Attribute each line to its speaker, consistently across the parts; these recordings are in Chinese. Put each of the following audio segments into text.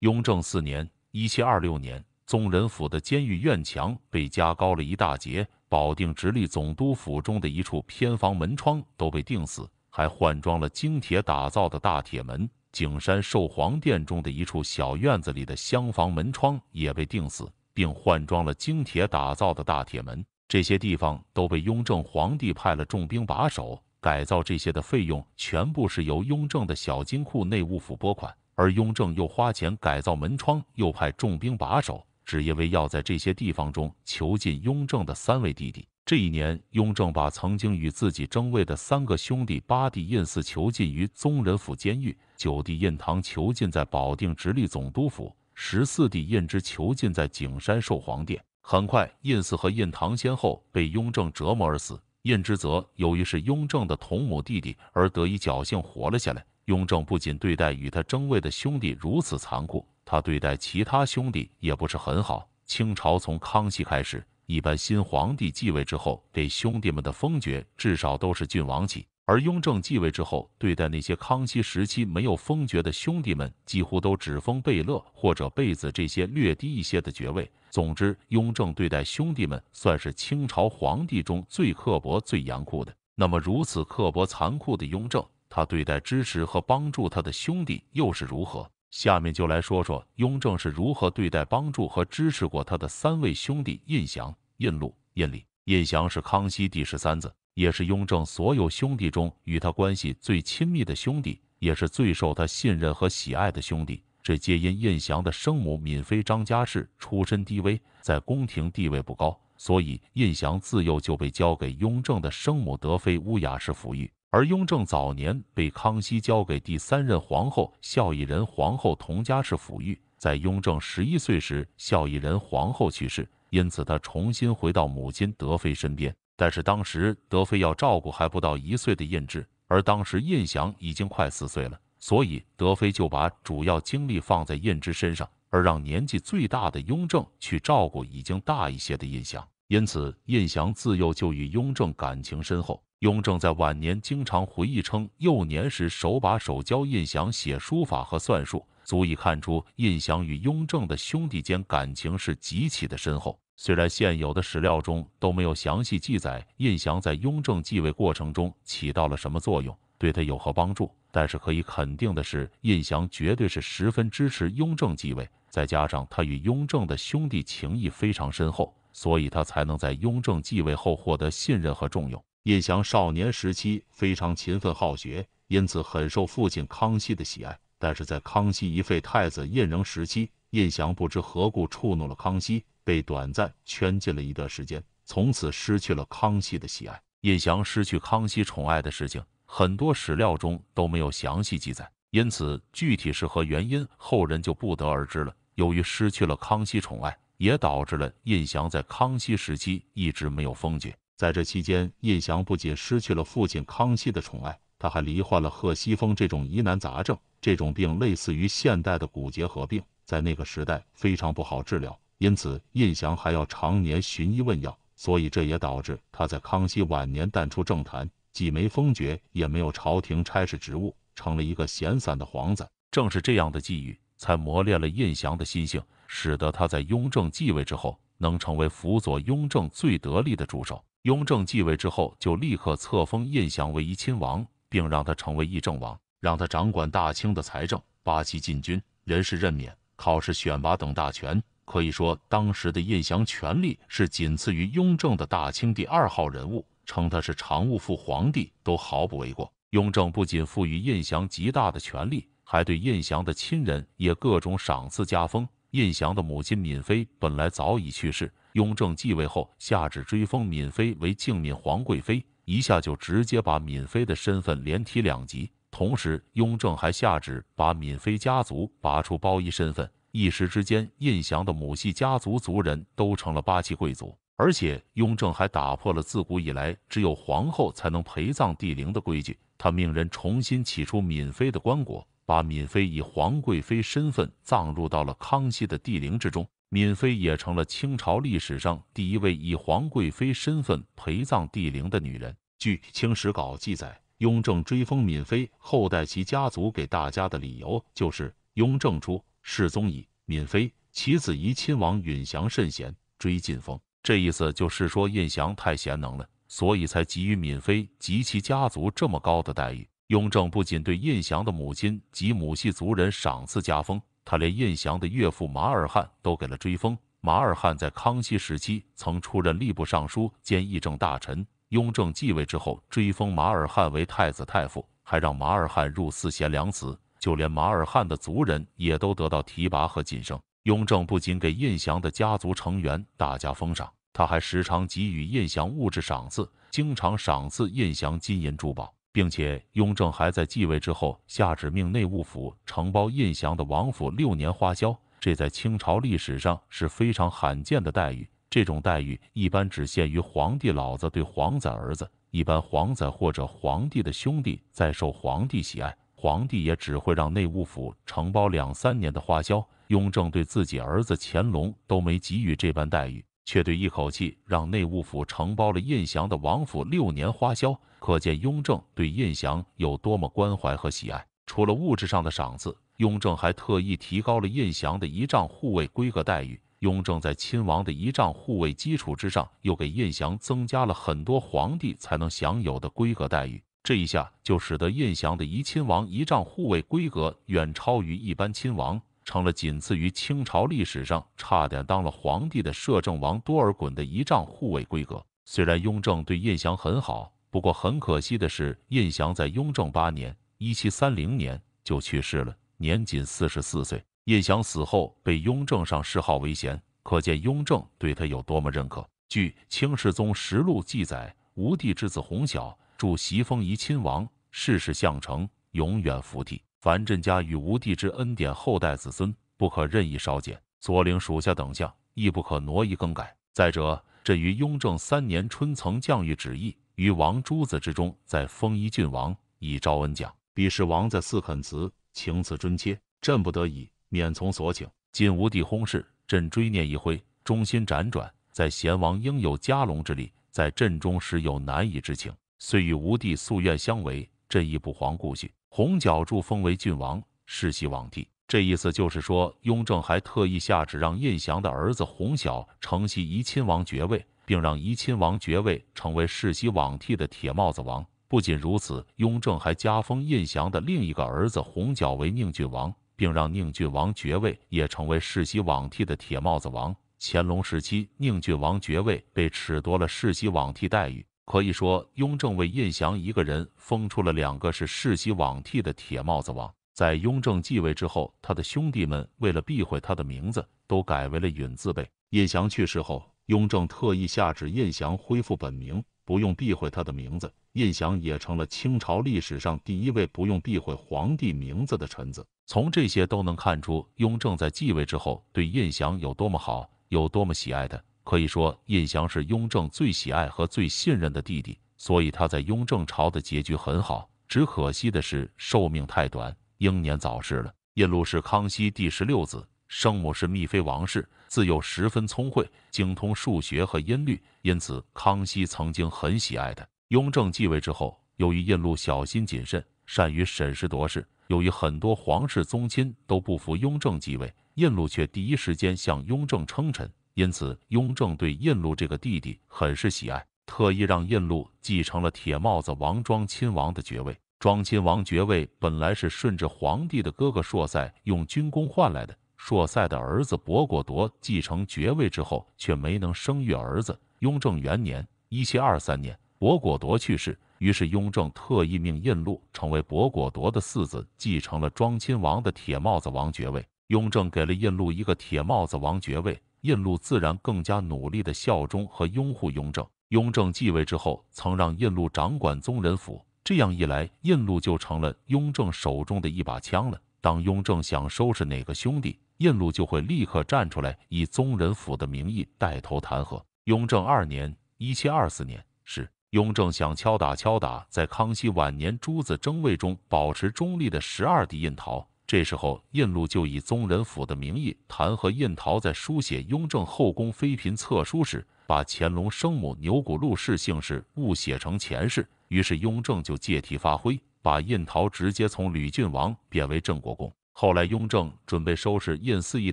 Speaker 1: 雍正四年（一七二六年），宗人府的监狱院墙被加高了一大截；保定直隶总督府中的一处偏房门窗都被钉死，还换装了精铁打造的大铁门；景山寿皇殿中的一处小院子里的厢房门窗也被钉死，并换装了精铁打造的大铁门。这些地方都被雍正皇帝派了重兵把守。改造这些的费用全部是由雍正的小金库、内务府拨款。而雍正又花钱改造门窗，又派重兵把守，只因为要在这些地方中囚禁雍正的三位弟弟。这一年，雍正把曾经与自己争位的三个兄弟：八弟胤嗣囚禁于宗人府监狱，九弟胤堂囚禁在保定直隶总督府，十四弟胤之囚禁在景山寿皇殿。很快，胤嗣和胤堂先后被雍正折磨而死，胤之则由于是雍正的同母弟弟，而得以侥幸活了下来。雍正不仅对待与他争位的兄弟如此残酷，他对待其他兄弟也不是很好。清朝从康熙开始，一般新皇帝继位之后给兄弟们的封爵至少都是郡王级，而雍正继位之后，对待那些康熙时期没有封爵的兄弟们，几乎都只封贝勒或者贝子这些略低一些的爵位。总之，雍正对待兄弟们算是清朝皇帝中最刻薄、最严酷的。那么，如此刻薄残酷的雍正。他对待支持和帮助他的兄弟又是如何？下面就来说说雍正是如何对待帮助和支持过他的三位兄弟：胤祥、胤禄、胤礼。胤祥是康熙第十三子，也是雍正所有兄弟中与他关系最亲密的兄弟，也是最受他信任和喜爱的兄弟。这皆因胤祥的生母敏妃张家氏出身低微，在宫廷地位不高，所以胤祥自幼就被交给雍正的生母德妃乌雅氏抚育。而雍正早年被康熙交给第三任皇后孝义仁皇后佟佳氏抚育，在雍正十一岁时，孝义仁皇后去世，因此他重新回到母亲德妃身边。但是当时德妃要照顾还不到一岁的胤祉，而当时胤祥已经快四岁了，所以德妃就把主要精力放在胤祉身上，而让年纪最大的雍正去照顾已经大一些的胤祥。因此，胤祥自幼就与雍正感情深厚。雍正在晚年经常回忆称，幼年时手把手教胤祥写书法和算术，足以看出胤祥与雍正的兄弟间感情是极其的深厚。虽然现有的史料中都没有详细记载胤祥在雍正继位过程中起到了什么作用，对他有何帮助，但是可以肯定的是，胤祥绝对是十分支持雍正继位。再加上他与雍正的兄弟情谊非常深厚，所以他才能在雍正继位后获得信任和重用。胤祥少年时期非常勤奋好学，因此很受父亲康熙的喜爱。但是在康熙一废太子胤禛时期，胤祥不知何故触怒了康熙，被短暂圈禁了一段时间，从此失去了康熙的喜爱。胤祥失去康熙宠爱的事情，很多史料中都没有详细记载，因此具体是何原因，后人就不得而知了。由于失去了康熙宠爱，也导致了胤祥在康熙时期一直没有封爵。在这期间，胤祥不仅失去了父亲康熙的宠爱，他还罹患了贺西风这种疑难杂症。这种病类似于现代的骨结核病，在那个时代非常不好治疗，因此胤祥还要常年寻医问药。所以这也导致他在康熙晚年淡出政坛，既没封爵，也没有朝廷差事职务，成了一个闲散的皇子。正是这样的际遇，才磨练了胤祥的心性，使得他在雍正继位之后，能成为辅佐雍正最得力的助手。雍正继位之后，就立刻册封胤祥为一亲王，并让他成为议政王，让他掌管大清的财政、八旗禁军、人事任免、考试选拔等大权。可以说，当时的胤祥权力是仅次于雍正的大清第二号人物，称他是常务副皇帝都毫不为过。雍正不仅赋予胤祥极大的权力，还对胤祥的亲人也各种赏赐加封。胤祥的母亲敏妃本来早已去世。雍正继位后，下旨追封敏妃为敬敏皇贵妃，一下就直接把敏妃的身份连提两级。同时，雍正还下旨把敏妃家族拔出包衣身份，一时之间，胤祥的母系家族族人都成了八旗贵族。而且，雍正还打破了自古以来只有皇后才能陪葬帝陵的规矩，他命人重新起出敏妃的棺椁，把敏妃以皇贵妃身份葬入到了康熙的帝陵之中。敏妃也成了清朝历史上第一位以皇贵妃身份陪葬帝陵的女人。据《清史稿》记载，雍正追封敏妃后代其家族给大家的理由就是：雍正初世宗已敏妃，其子怡亲王允祥甚贤，追晋封。这意思就是说，胤祥太贤能了，所以才给予敏妃及其家族这么高的待遇。雍正不仅对胤祥的母亲及母系族人赏赐加封。他连印祥的岳父马尔汉都给了追封。马尔汉在康熙时期曾出任吏部尚书兼议政大臣。雍正继位之后，追封马尔汉为太子太傅，还让马尔汉入四贤良祠。就连马尔汉的族人也都得到提拔和晋升。雍正不仅给印祥的家族成员大加封赏，他还时常给予印祥物质赏赐，经常赏赐印祥金银珠宝。并且，雍正还在继位之后下旨命内务府承包胤祥的王府六年花销，这在清朝历史上是非常罕见的待遇。这种待遇一般只限于皇帝老子对皇子儿子，一般皇子或者皇帝的兄弟在受皇帝喜爱，皇帝也只会让内务府承包两三年的花销。雍正对自己儿子乾隆都没给予这般待遇，却对一口气让内务府承包了胤祥的王府六年花销。可见雍正对胤祥有多么关怀和喜爱。除了物质上的赏赐，雍正还特意提高了胤祥的仪仗护卫规格待遇。雍正在亲王的仪仗护卫基础之上，又给胤祥增加了很多皇帝才能享有的规格待遇。这一下就使得胤祥的怡亲王仪仗护卫规格远超于一般亲王，成了仅次于清朝历史上差点当了皇帝的摄政王多尔衮的仪仗护卫规格。虽然雍正对胤祥很好。不过很可惜的是，胤祥在雍正八年（一七三零年）就去世了，年仅四十四岁。胤祥死后被雍正上谥号为贤，可见雍正对他有多么认可。据《清世宗实录》记载，吴地之子弘晓，著袭封怡亲王，世世相承，永远服替。凡朕家与吴地之恩典，后代子孙不可任意稍减；左领属下等将，亦不可挪移更改。再者，朕于雍正三年春曾降谕旨意。于王诸子之中，在封一郡王以昭恩奖。彼时王在寺恳辞，情辞尊切，朕不得已，免从所请。晋武帝薨逝，朕追念一挥，忠心辗转，在贤王应有嘉隆之力，在朕中时有难以之情，遂与吴帝夙愿相违，朕亦不遑顾恤。红角柱封为郡王，世袭罔替。这意思就是说，雍正还特意下旨让胤祥的儿子红晓承袭怡亲王爵位。并让怡亲王爵位成为世袭罔替的铁帽子王。不仅如此，雍正还加封胤祥的另一个儿子弘角为宁郡王，并让宁郡王爵位也成为世袭罔替的铁帽子王。乾隆时期，宁郡王爵位被褫夺了世袭罔替待遇。可以说，雍正为胤祥一个人封出了两个是世袭罔替的铁帽子王。在雍正继位之后，他的兄弟们为了避讳他的名字，都改为了允字辈。胤祥去世后。雍正特意下旨，胤祥恢复本名，不用避讳他的名字。胤祥也成了清朝历史上第一位不用避讳皇帝名字的臣子。从这些都能看出，雍正在继位之后对胤祥有多么好，有多么喜爱他。可以说，胤祥是雍正最喜爱和最信任的弟弟，所以他在雍正朝的结局很好。只可惜的是，寿命太短，英年早逝了。印禄是康熙第十六子，生母是密妃王氏。自幼十分聪慧，精通数学和音律，因此康熙曾经很喜爱他。雍正继位之后，由于胤禄小心谨慎，善于审时度势，由于很多皇室宗亲都不服雍正继位，胤禄却第一时间向雍正称臣，因此雍正对印禄这个弟弟很是喜爱，特意让印禄继承了铁帽子王庄亲王的爵位。庄亲王爵位本来是顺治皇帝的哥哥硕塞用军功换来的。硕塞的儿子博果铎继承爵位之后，却没能生育儿子。雍正元年（一七二三年），博果铎去世，于是雍正特意命印禄成为博果铎的嗣子，继承了庄亲王的铁帽子王爵位。雍正给了印禄一个铁帽子王爵位，印禄自然更加努力的效忠和拥护雍正。雍正继位之后，曾让印禄掌管宗人府，这样一来，印禄就成了雍正手中的一把枪了。当雍正想收拾哪个兄弟，印禄就会立刻站出来，以宗人府的名义带头弹劾。雍正二年（一七二四年），是雍正想敲打敲打在康熙晚年诸子争位中保持中立的十二弟印陶。这时候，印禄就以宗人府的名义弹劾印陶在书写雍正后宫妃嫔册书时，把乾隆生母钮钴禄氏姓氏误写成钱氏。于是，雍正就借题发挥，把印陶直接从吕郡王变为镇国公。后来，雍正准备收拾胤祀一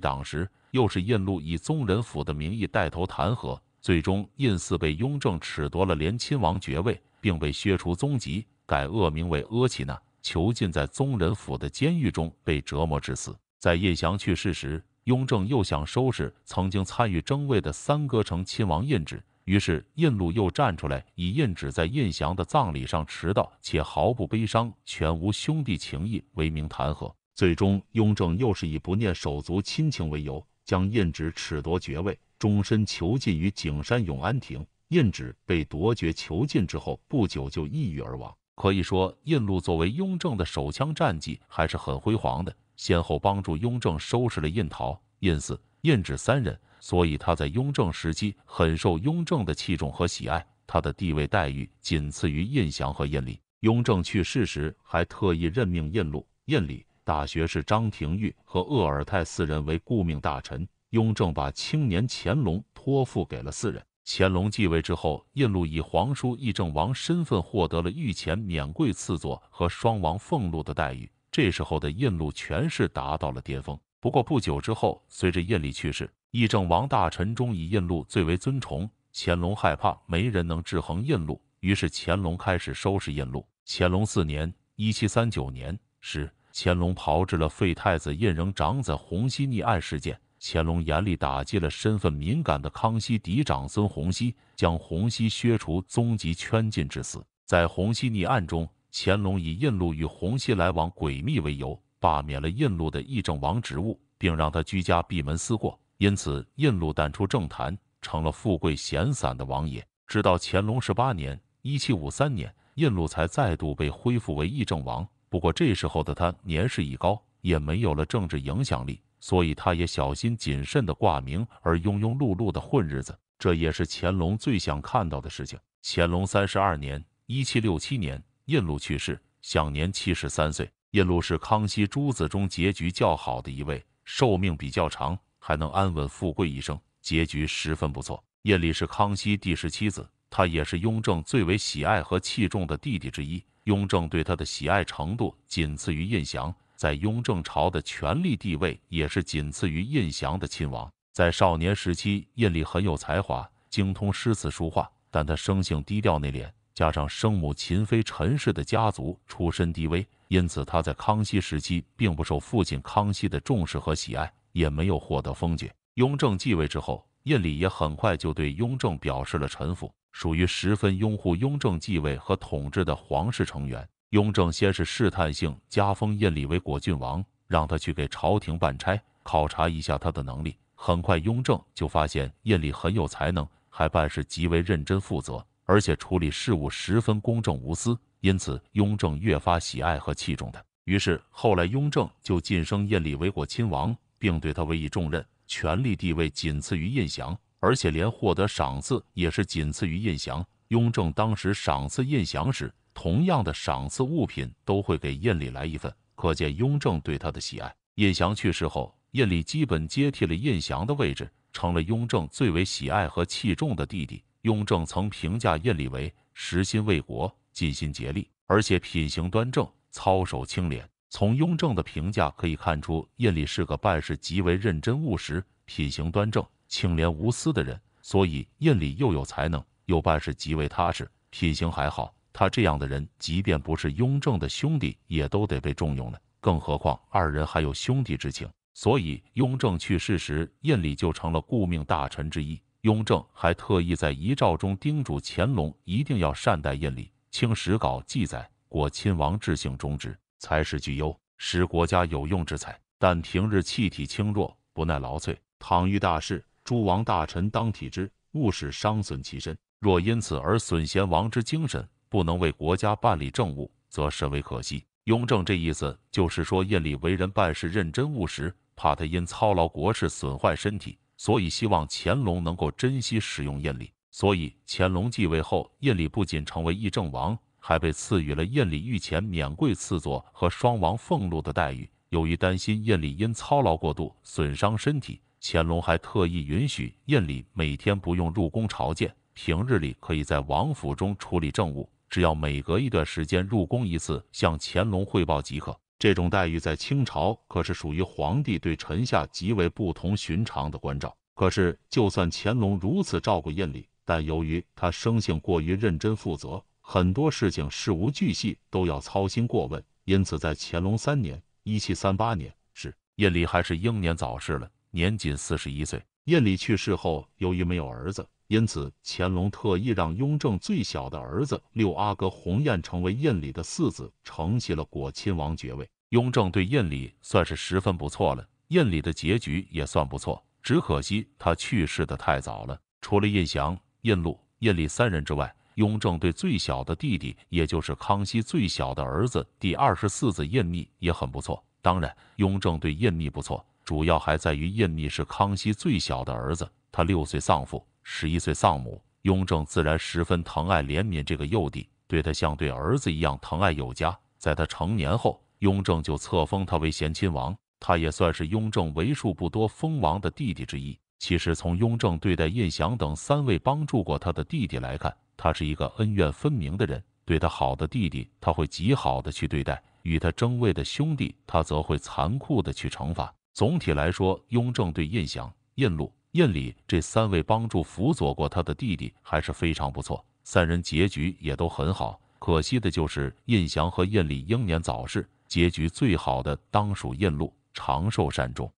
Speaker 1: 党时，又是胤禄以宗人府的名义带头弹劾，最终胤祀被雍正褫夺了连亲王爵位，并被削除宗籍，改恶名为阿奇那，囚禁在宗人府的监狱中，被折磨致死。在胤祥去世时，雍正又想收拾曾经参与争位的三哥成亲王胤祉，于是胤禄又站出来，以胤祉在胤祥的葬礼上迟到且毫不悲伤，全无兄弟情义为名弹劾。最终，雍正又是以不念手足亲情为由，将胤祉褫夺爵位，终身囚禁于景山永安亭。胤祉被夺爵囚禁之后，不久就抑郁而亡。可以说，胤禄作为雍正的手枪战绩还是很辉煌的，先后帮助雍正收拾了胤陶、胤祀、胤祉三人，所以他在雍正时期很受雍正的器重和喜爱，他的地位待遇仅次于胤祥和胤礼。雍正去世时，还特意任命胤禄、胤礼。大学士张廷玉和鄂尔泰四人为顾命大臣，雍正把青年乾隆托付给了四人。乾隆继位之后，印禄以皇叔议政王身份获得了御前免贵赐座和双王俸禄的待遇，这时候的印禄权势达到了巅峰。不过不久之后，随着印历去世，议政王大臣中以印禄最为尊崇。乾隆害怕没人能制衡印禄，于是乾隆开始收拾印禄。乾隆四年（一七三九年）十。乾隆炮制了废太子胤禛长子洪熙逆案事件，乾隆严厉打击了身份敏感的康熙嫡长孙洪熙，将洪熙削除宗籍圈禁致死。在洪熙逆案中，乾隆以印禄与洪熙来往诡秘为由，罢免了印禄的议政王职务，并让他居家闭门思过。因此，印禄淡出政坛，成了富贵闲散的王爷。直到乾隆十八年（一七五三年），印禄才再度被恢复为议政王。不过这时候的他年事已高，也没有了政治影响力，所以他也小心谨慎的挂名，而庸庸碌碌的混日子。这也是乾隆最想看到的事情。乾隆三十二年（一七六七年），印禄去世，享年七十三岁。印禄是康熙诸子中结局较好的一位，寿命比较长，还能安稳富贵一生，结局十分不错。印礼是康熙第十七子，他也是雍正最为喜爱和器重的弟弟之一。雍正对他的喜爱程度仅次于胤祥，在雍正朝的权力地位也是仅次于胤祥的亲王。在少年时期，胤礼很有才华，精通诗词书画，但他生性低调内敛，加上生母秦妃陈氏的家族出身低微，因此他在康熙时期并不受父亲康熙的重视和喜爱，也没有获得封爵。雍正继位之后，胤礼也很快就对雍正表示了臣服。属于十分拥护雍正继位和统治的皇室成员。雍正先是试探性加封胤礼为果郡王，让他去给朝廷办差，考察一下他的能力。很快，雍正就发现胤礼很有才能，还办事极为认真负责，而且处理事务十分公正无私，因此雍正越发喜爱和器重他。于是，后来雍正就晋升胤礼为果亲王，并对他委以重任，权力地位仅次于胤祥。而且连获得赏赐也是仅次于胤祥。雍正当时赏赐胤祥时，同样的赏赐物品都会给胤礼来一份，可见雍正对他的喜爱。胤祥去世后，胤礼基本接替了胤祥的位置，成了雍正最为喜爱和器重的弟弟。雍正曾评价胤礼为“实心为国，尽心竭力，而且品行端正，操守清廉”。从雍正的评价可以看出，胤礼是个办事极为认真务实、品行端正。清廉无私的人，所以胤礼又有才能，又办事极为踏实，品行还好。他这样的人，即便不是雍正的兄弟，也都得被重用了，更何况二人还有兄弟之情。所以雍正去世时，胤礼就成了顾命大臣之一。雍正还特意在遗诏中叮嘱乾隆一定要善待胤礼。清史稿记载：果亲王智性忠直，才识具优，识国家有用之才，但平日气体轻弱，不耐劳瘁，倘遇大事。诸王大臣当体之，勿使伤损其身。若因此而损贤王之精神，不能为国家办理政务，则甚为可惜。雍正这意思就是说，胤礼为人办事认真务实，怕他因操劳国事损坏身体，所以希望乾隆能够珍惜使用胤礼。所以，乾隆继位后，胤礼不仅成为议政王，还被赐予了胤礼御前免贵赐座和双王俸禄的待遇。由于担心胤礼因操劳过度损伤身体，乾隆还特意允许胤里每天不用入宫朝见，平日里可以在王府中处理政务，只要每隔一段时间入宫一次向乾隆汇报即可。这种待遇在清朝可是属于皇帝对臣下极为不同寻常的关照。可是，就算乾隆如此照顾胤里，但由于他生性过于认真负责，很多事情事无巨细都要操心过问，因此在乾隆三年（一七三八年）时，印礼还是英年早逝了。年仅四十一岁，胤礼去世后，由于没有儿子，因此乾隆特意让雍正最小的儿子六阿哥弘彦成为胤礼的嗣子，承袭了果亲王爵位。雍正对胤礼算是十分不错了，胤礼的结局也算不错，只可惜他去世的太早了。除了胤祥、胤禄、胤礼三人之外，雍正对最小的弟弟，也就是康熙最小的儿子第二十四子胤密也很不错。当然，雍正对胤密不错。主要还在于胤礽是康熙最小的儿子，他六岁丧父，十一岁丧母，雍正自然十分疼爱怜悯这个幼弟，对他像对儿子一样疼爱有加。在他成年后，雍正就册封他为贤亲王，他也算是雍正为数不多封王的弟弟之一。其实从雍正对待胤祥等三位帮助过他的弟弟来看，他是一个恩怨分明的人，对他好的弟弟他会极好的去对待，与他争位的兄弟他则会残酷的去惩罚。总体来说，雍正对胤祥、胤禄、胤礼这三位帮助辅佐过他的弟弟还是非常不错，三人结局也都很好。可惜的就是胤祥和胤礼英年早逝，结局最好的当属胤禄，长寿善终。